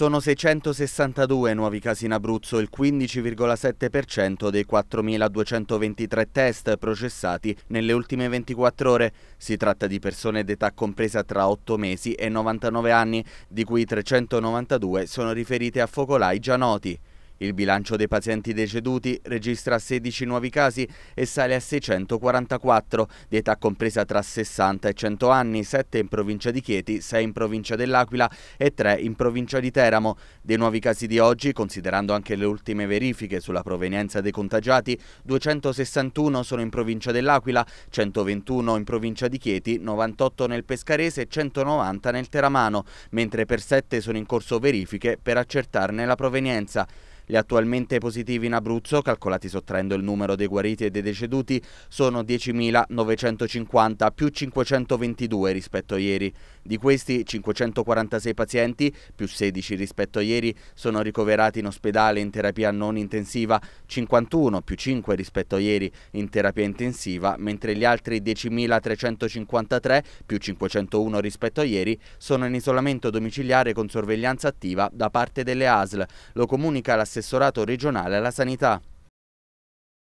Sono 662 nuovi casi in Abruzzo, il 15,7% dei 4.223 test processati nelle ultime 24 ore. Si tratta di persone d'età compresa tra 8 mesi e 99 anni, di cui 392 sono riferite a focolai già noti. Il bilancio dei pazienti deceduti registra 16 nuovi casi e sale a 644, di età compresa tra 60 e 100 anni, 7 in provincia di Chieti, 6 in provincia dell'Aquila e 3 in provincia di Teramo. Dei nuovi casi di oggi, considerando anche le ultime verifiche sulla provenienza dei contagiati, 261 sono in provincia dell'Aquila, 121 in provincia di Chieti, 98 nel Pescarese e 190 nel Teramano, mentre per 7 sono in corso verifiche per accertarne la provenienza. Gli attualmente positivi in Abruzzo, calcolati sottraendo il numero dei guariti e dei deceduti, sono 10.950 più 522 rispetto a ieri. Di questi 546 pazienti, più 16 rispetto a ieri, sono ricoverati in ospedale in terapia non intensiva, 51 più 5 rispetto a ieri in terapia intensiva, mentre gli altri 10.353 più 501 rispetto a ieri sono in isolamento domiciliare con sorveglianza attiva da parte delle ASL. Lo comunica l'assessore dell'assessorato regionale alla sanità.